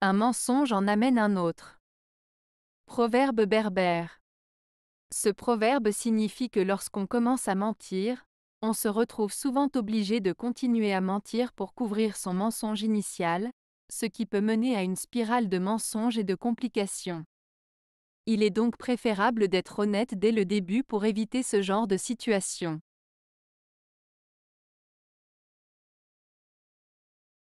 Un mensonge en amène un autre. Proverbe berbère. Ce proverbe signifie que lorsqu'on commence à mentir, on se retrouve souvent obligé de continuer à mentir pour couvrir son mensonge initial, ce qui peut mener à une spirale de mensonges et de complications. Il est donc préférable d'être honnête dès le début pour éviter ce genre de situation.